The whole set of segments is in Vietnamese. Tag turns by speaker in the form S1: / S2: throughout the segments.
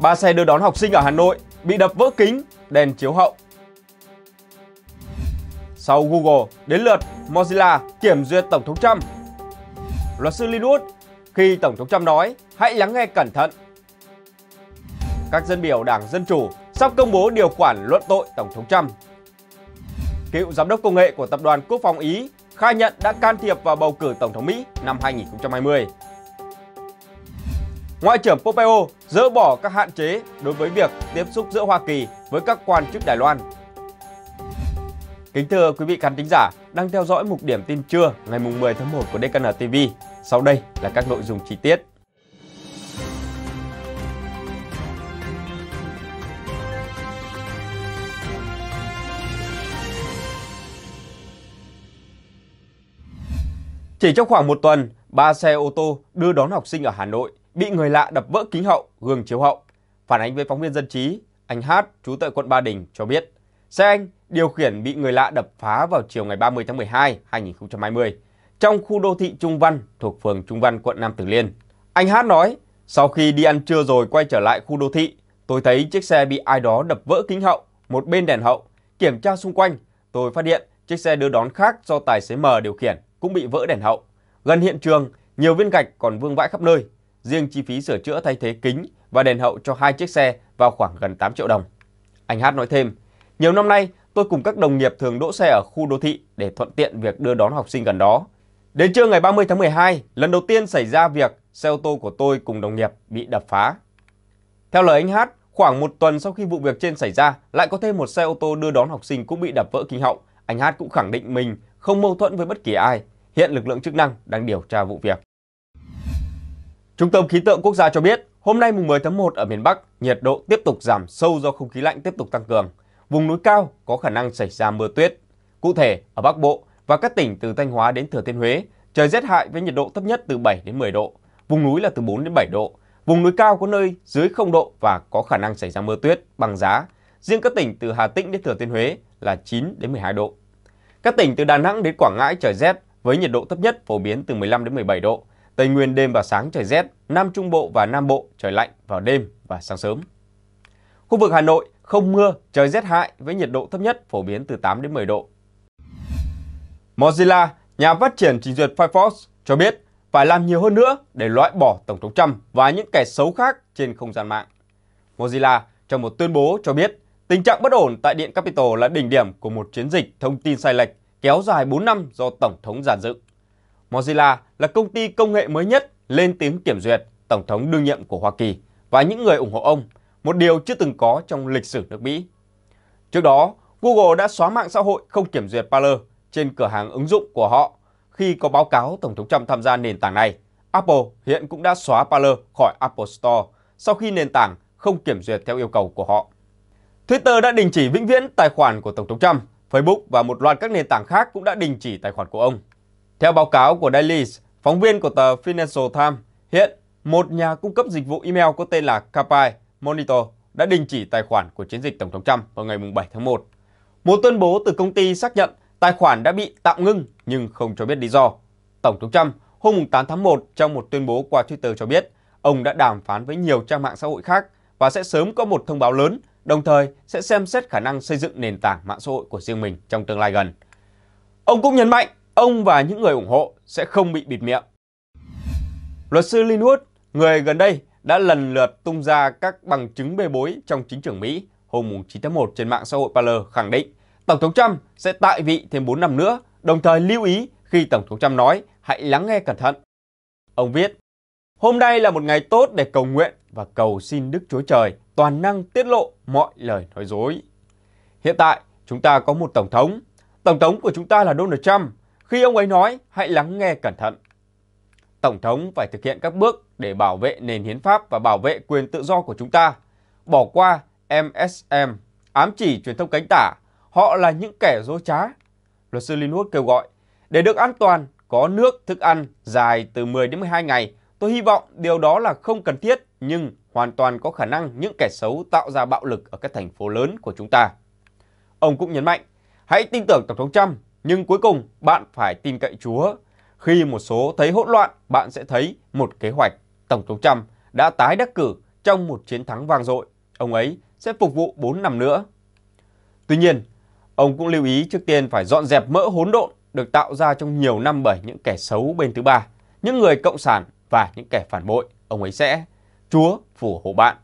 S1: Ba xe đưa đón học sinh ở Hà Nội bị đập vỡ kính, đèn chiếu hậu. Sau Google, đến lượt Mozilla kiểm duyệt Tổng thống Trump. Luật sư Linwood, khi Tổng thống Trump nói, hãy lắng nghe cẩn thận. Các dân biểu Đảng Dân Chủ sắp công bố điều khoản luận tội Tổng thống Trump. Cựu giám đốc công nghệ của Tập đoàn Quốc phòng Ý khai nhận đã can thiệp vào bầu cử Tổng thống Mỹ năm 2020. Ngoại trưởng Pompeo dỡ bỏ các hạn chế đối với việc tiếp xúc giữa Hoa Kỳ với các quan chức Đài Loan. Kính thưa quý vị khán thính giả, đang theo dõi mục điểm tin trưa ngày 10 tháng 1 của DKN TV. Sau đây là các nội dung chi tiết. Chỉ trong khoảng một tuần, ba xe ô tô đưa đón học sinh ở Hà Nội bị người lạ đập vỡ kính hậu, gương chiếu hậu. Phản ánh với phóng viên dân trí, anh Hát, chú tại quận Ba Đình cho biết, xe anh điều khiển bị người lạ đập phá vào chiều ngày 30 tháng 12, 2020 trong khu đô thị Trung Văn thuộc phường Trung Văn, quận Nam tử Liêm. Anh Hát nói, sau khi đi ăn trưa rồi quay trở lại khu đô thị, tôi thấy chiếc xe bị ai đó đập vỡ kính hậu, một bên đèn hậu. Kiểm tra xung quanh, tôi phát hiện chiếc xe đưa đón khác do tài xế M điều khiển cũng bị vỡ đèn hậu. Gần hiện trường, nhiều viên gạch còn vương vãi khắp nơi, Riêng chi phí sửa chữa thay thế kính và đèn hậu cho hai chiếc xe vào khoảng gần 8 triệu đồng. Anh Hát nói thêm, nhiều năm nay tôi cùng các đồng nghiệp thường đỗ xe ở khu đô thị để thuận tiện việc đưa đón học sinh gần đó. Đến trưa ngày 30 tháng 12, lần đầu tiên xảy ra việc xe ô tô của tôi cùng đồng nghiệp bị đập phá. Theo lời anh Hát, khoảng một tuần sau khi vụ việc trên xảy ra, lại có thêm một xe ô tô đưa đón học sinh cũng bị đập vỡ kính hậu. Anh Hát cũng khẳng định mình không mâu thuẫn với bất kỳ ai. Hiện lực lượng chức năng đang điều tra vụ việc. Trung tâm Khí tượng Quốc gia cho biết, hôm nay mùng 10 tháng 1 ở miền Bắc, nhiệt độ tiếp tục giảm sâu do không khí lạnh tiếp tục tăng cường. Vùng núi cao có khả năng xảy ra mưa tuyết. Cụ thể, ở Bắc Bộ và các tỉnh từ Thanh Hóa đến Thừa Thiên Huế, trời rét hại với nhiệt độ thấp nhất từ 7 đến 10 độ, vùng núi là từ 4 đến 7 độ, vùng núi cao có nơi dưới 0 độ và có khả năng xảy ra mưa tuyết, băng giá. Riêng các tỉnh từ Hà Tĩnh đến Thừa Thiên Huế là 9 đến 12 độ. Các tỉnh từ Đà Nẵng đến Quảng Ngãi trời rét với nhiệt độ thấp nhất phổ biến từ 15 đến 17 độ, Tây Nguyên đêm và sáng trời rét, Nam Trung Bộ và Nam Bộ trời lạnh vào đêm và sáng sớm. Khu vực Hà Nội không mưa, trời rét hại với nhiệt độ thấp nhất phổ biến từ 8 đến 10 độ. Mozilla, nhà phát triển trình duyệt Firefox, cho biết phải làm nhiều hơn nữa để loại bỏ Tổng thống Trump và những kẻ xấu khác trên không gian mạng. Mozilla trong một tuyên bố cho biết tình trạng bất ổn tại Điện Capitol là đỉnh điểm của một chiến dịch thông tin sai lệch kéo dài 4 năm do Tổng thống giàn dựng. Mozilla là công ty công nghệ mới nhất lên tiếng kiểm duyệt Tổng thống đương nhiệm của Hoa Kỳ và những người ủng hộ ông, một điều chưa từng có trong lịch sử nước Mỹ. Trước đó, Google đã xóa mạng xã hội không kiểm duyệt Parler trên cửa hàng ứng dụng của họ khi có báo cáo Tổng thống Trump tham gia nền tảng này. Apple hiện cũng đã xóa Parler khỏi Apple Store sau khi nền tảng không kiểm duyệt theo yêu cầu của họ. Twitter đã đình chỉ vĩnh viễn tài khoản của Tổng thống Trump, Facebook và một loạt các nền tảng khác cũng đã đình chỉ tài khoản của ông. Theo báo cáo của Daily, phóng viên của tờ Financial Times, hiện một nhà cung cấp dịch vụ email có tên là Capai Monitor đã đình chỉ tài khoản của chiến dịch Tổng thống Trump vào ngày 7 tháng 1. Một tuyên bố từ công ty xác nhận tài khoản đã bị tạm ngưng nhưng không cho biết lý do. Tổng thống Trump hôm 8 tháng 1 trong một tuyên bố qua Twitter cho biết ông đã đàm phán với nhiều trang mạng xã hội khác và sẽ sớm có một thông báo lớn, đồng thời sẽ xem xét khả năng xây dựng nền tảng mạng xã hội của riêng mình trong tương lai gần. Ông cũng nhấn mạnh ông và những người ủng hộ sẽ không bị bịt miệng. Luật sư Lynn người gần đây đã lần lượt tung ra các bằng chứng bê bối trong chính trường Mỹ hôm 9 tháng 1 trên mạng xã hội Parler khẳng định Tổng thống Trump sẽ tại vị thêm 4 năm nữa, đồng thời lưu ý khi Tổng thống Trump nói hãy lắng nghe cẩn thận. Ông viết, hôm nay là một ngày tốt để cầu nguyện và cầu xin Đức Chúa Trời toàn năng tiết lộ mọi lời nói dối. Hiện tại, chúng ta có một Tổng thống. Tổng thống của chúng ta là Donald Trump khi ông ấy nói, hãy lắng nghe cẩn thận. Tổng thống phải thực hiện các bước để bảo vệ nền hiến pháp và bảo vệ quyền tự do của chúng ta. Bỏ qua MSM, ám chỉ truyền thông cánh tả, họ là những kẻ dối trá. Luật sư Linwood kêu gọi, để được an toàn, có nước, thức ăn dài từ 10 đến 12 ngày. Tôi hy vọng điều đó là không cần thiết nhưng hoàn toàn có khả năng những kẻ xấu tạo ra bạo lực ở các thành phố lớn của chúng ta. Ông cũng nhấn mạnh, hãy tin tưởng Tổng thống Trump nhưng cuối cùng bạn phải tin cậy Chúa. Khi một số thấy hỗn loạn, bạn sẽ thấy một kế hoạch. Tổng thống Trump đã tái đắc cử trong một chiến thắng vang dội. Ông ấy sẽ phục vụ 4 năm nữa. Tuy nhiên, ông cũng lưu ý trước tiên phải dọn dẹp mỡ hỗn độn được tạo ra trong nhiều năm bởi những kẻ xấu bên thứ ba, những người cộng sản và những kẻ phản bội. Ông ấy sẽ Chúa phù hộ bạn.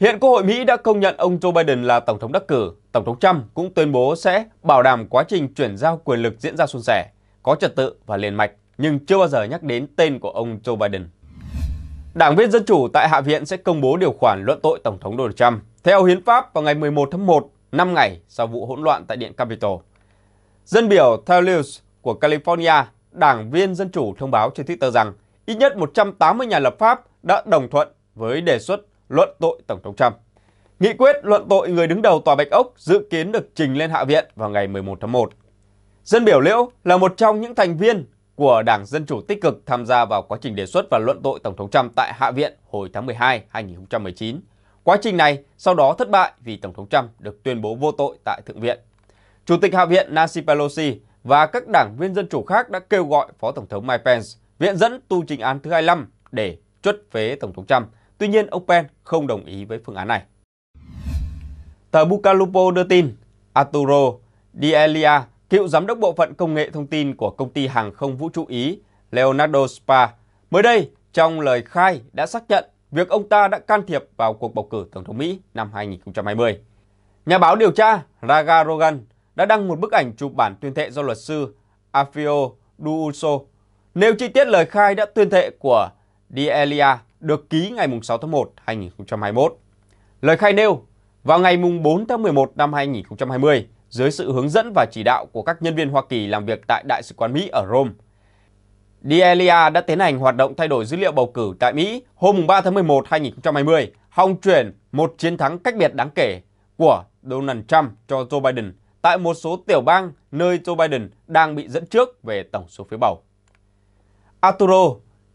S1: Hiện Quốc hội Mỹ đã công nhận ông Joe Biden là tổng thống đắc cử. Tổng thống Trump cũng tuyên bố sẽ bảo đảm quá trình chuyển giao quyền lực diễn ra suôn sẻ, có trật tự và liền mạch, nhưng chưa bao giờ nhắc đến tên của ông Joe Biden. Đảng viên Dân Chủ tại Hạ viện sẽ công bố điều khoản luận tội Tổng thống Donald Trump theo hiến pháp vào ngày 11 tháng 1, 5 ngày sau vụ hỗn loạn tại Điện Capitol. Dân biểu Thales của California, đảng viên Dân Chủ thông báo trên Twitter rằng ít nhất 180 nhà lập pháp đã đồng thuận với đề xuất luận tội Tổng thống Trump. Nghị quyết luận tội người đứng đầu Tòa Bạch Ốc dự kiến được trình lên Hạ viện vào ngày 11 tháng 1. Dân biểu Liễu là một trong những thành viên của Đảng Dân Chủ tích cực tham gia vào quá trình đề xuất và luận tội Tổng thống Trump tại Hạ viện hồi tháng 12 2019. Quá trình này sau đó thất bại vì Tổng thống Trump được tuyên bố vô tội tại Thượng viện. Chủ tịch Hạ viện Nancy Pelosi và các đảng viên Dân Chủ khác đã kêu gọi Phó Tổng thống Mike Pence viện dẫn tu trình án thứ 25 để truất phế Tổng thống Trump Tuy nhiên, ông Pen không đồng ý với phương án này. Tờ Bucalupo đưa tin, Arturo Dielia, cựu giám đốc bộ phận công nghệ thông tin của công ty hàng không vũ trụ Ý Leonardo Spa, mới đây trong lời khai đã xác nhận việc ông ta đã can thiệp vào cuộc bầu cử tổng thống Mỹ năm 2020. Nhà báo điều tra Raga Rogan đã đăng một bức ảnh chụp bản tuyên thệ do luật sư Afio Duuso nêu chi tiết lời khai đã tuyên thệ của Dielia được ký ngày 6 tháng 1 2021. Lời khai nêu, vào ngày 4 tháng 11 năm 2020, dưới sự hướng dẫn và chỉ đạo của các nhân viên Hoa Kỳ làm việc tại Đại sứ quán Mỹ ở Rome, D'Elia đã tiến hành hoạt động thay đổi dữ liệu bầu cử tại Mỹ hôm 3 tháng 11 2020, hòng chuyển một chiến thắng cách biệt đáng kể của Donald Trump cho Joe Biden tại một số tiểu bang nơi Joe Biden đang bị dẫn trước về tổng số phiếu bầu. Arturo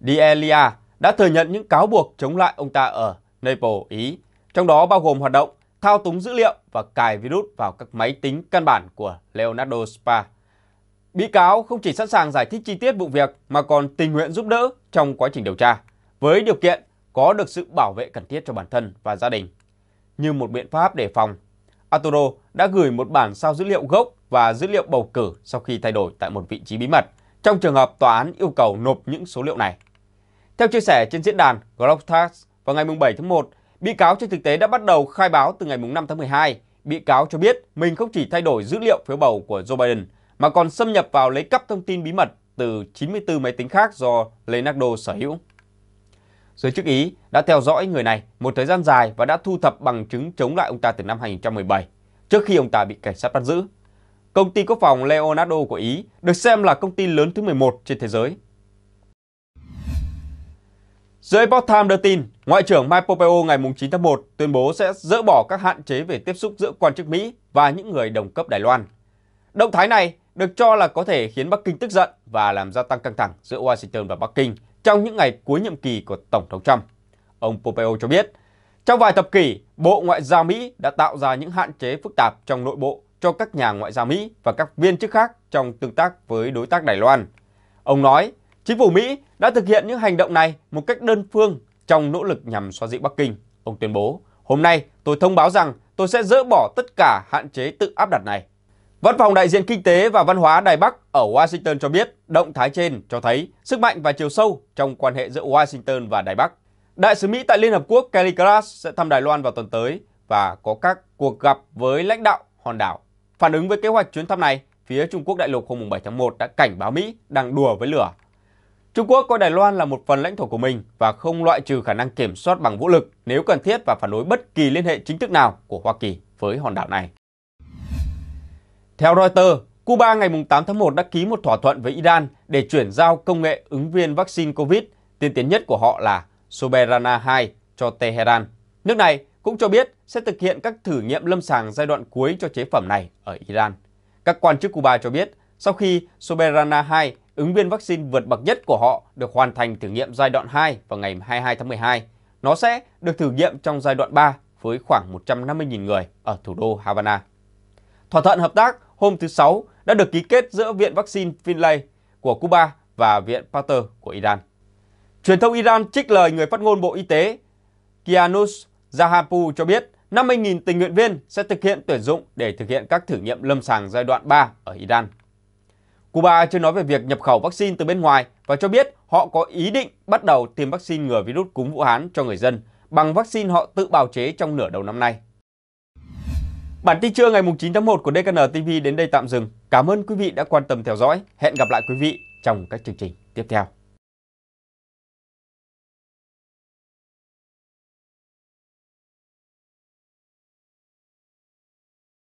S1: D'Elia đã thừa nhận những cáo buộc chống lại ông ta ở Naples, Ý, trong đó bao gồm hoạt động thao túng dữ liệu và cài virus vào các máy tính căn bản của Leonardo Spa. Bị cáo không chỉ sẵn sàng giải thích chi tiết vụ việc mà còn tình nguyện giúp đỡ trong quá trình điều tra, với điều kiện có được sự bảo vệ cần thiết cho bản thân và gia đình. Như một biện pháp đề phòng, Arturo đã gửi một bản sao dữ liệu gốc và dữ liệu bầu cử sau khi thay đổi tại một vị trí bí mật, trong trường hợp tòa án yêu cầu nộp những số liệu này. Theo chia sẻ trên diễn đàn Globetrotters vào ngày 7 tháng 1, bị cáo trên thực tế đã bắt đầu khai báo từ ngày 5 tháng 12. Bị cáo cho biết mình không chỉ thay đổi dữ liệu phiếu bầu của Joe Biden mà còn xâm nhập vào lấy cắp thông tin bí mật từ 94 máy tính khác do Leonardo sở hữu. Giới chức Ý đã theo dõi người này một thời gian dài và đã thu thập bằng chứng chống lại ông ta từ năm 2017, trước khi ông ta bị cảnh sát bắt giữ. Công ty quốc phòng Leonardo của Ý được xem là công ty lớn thứ 11 trên thế giới The Epoch Times đưa tin, Ngoại trưởng Mike Pompeo ngày 9 tháng 1 tuyên bố sẽ dỡ bỏ các hạn chế về tiếp xúc giữa quan chức Mỹ và những người đồng cấp Đài Loan. Động thái này được cho là có thể khiến Bắc Kinh tức giận và làm gia tăng căng thẳng giữa Washington và Bắc Kinh trong những ngày cuối nhiệm kỳ của Tổng thống Trump. Ông Pompeo cho biết, trong vài thập kỷ, Bộ Ngoại giao Mỹ đã tạo ra những hạn chế phức tạp trong nội bộ cho các nhà ngoại giao Mỹ và các viên chức khác trong tương tác với đối tác Đài Loan. Ông nói, Chính phủ Mỹ đã thực hiện những hành động này một cách đơn phương trong nỗ lực nhằm xoa dịu Bắc Kinh. Ông tuyên bố, hôm nay tôi thông báo rằng tôi sẽ dỡ bỏ tất cả hạn chế tự áp đặt này. Văn phòng đại diện kinh tế và văn hóa Đài Bắc ở Washington cho biết động thái trên cho thấy sức mạnh và chiều sâu trong quan hệ giữa Washington và Đài Bắc. Đại sứ Mỹ tại Liên Hợp Quốc Kelly Glass sẽ thăm Đài Loan vào tuần tới và có các cuộc gặp với lãnh đạo hòn đảo. Phản ứng với kế hoạch chuyến thăm này, phía Trung Quốc đại lục hôm 7 tháng 1 đã cảnh báo Mỹ đang đùa với lửa Trung Quốc coi Đài Loan là một phần lãnh thổ của mình và không loại trừ khả năng kiểm soát bằng vũ lực nếu cần thiết và phản đối bất kỳ liên hệ chính thức nào của Hoa Kỳ với hòn đảo này. Theo Reuters, Cuba ngày 8 tháng 1 đã ký một thỏa thuận với Iran để chuyển giao công nghệ ứng viên vaccine COVID tiên tiến nhất của họ là Soberana 2 cho Tehran. Nước này cũng cho biết sẽ thực hiện các thử nghiệm lâm sàng giai đoạn cuối cho chế phẩm này ở Iran. Các quan chức Cuba cho biết, sau khi Soberana 2 ứng viên vaccine vượt bậc nhất của họ được hoàn thành thử nghiệm giai đoạn 2 vào ngày 22 tháng 12. Nó sẽ được thử nghiệm trong giai đoạn 3 với khoảng 150.000 người ở thủ đô Havana. Thỏa thuận hợp tác hôm thứ Sáu đã được ký kết giữa Viện Vaccine Finlay của Cuba và Viện Pasteur của Iran. Truyền thông Iran trích lời người phát ngôn Bộ Y tế Kianus Zahapu cho biết 50.000 tình nguyện viên sẽ thực hiện tuyển dụng để thực hiện các thử nghiệm lâm sàng giai đoạn 3 ở Iran Cuba chưa nói về việc nhập khẩu vaccine từ bên ngoài và cho biết họ có ý định bắt đầu tiêm vaccine ngừa virus cúm Vũ Hán cho người dân bằng vaccine họ tự bào chế trong nửa đầu năm nay. Bản tin trưa ngày 9 tháng 1 của DKN TV đến đây tạm dừng. Cảm ơn quý vị đã quan tâm theo dõi. Hẹn gặp lại quý vị trong các chương trình tiếp theo.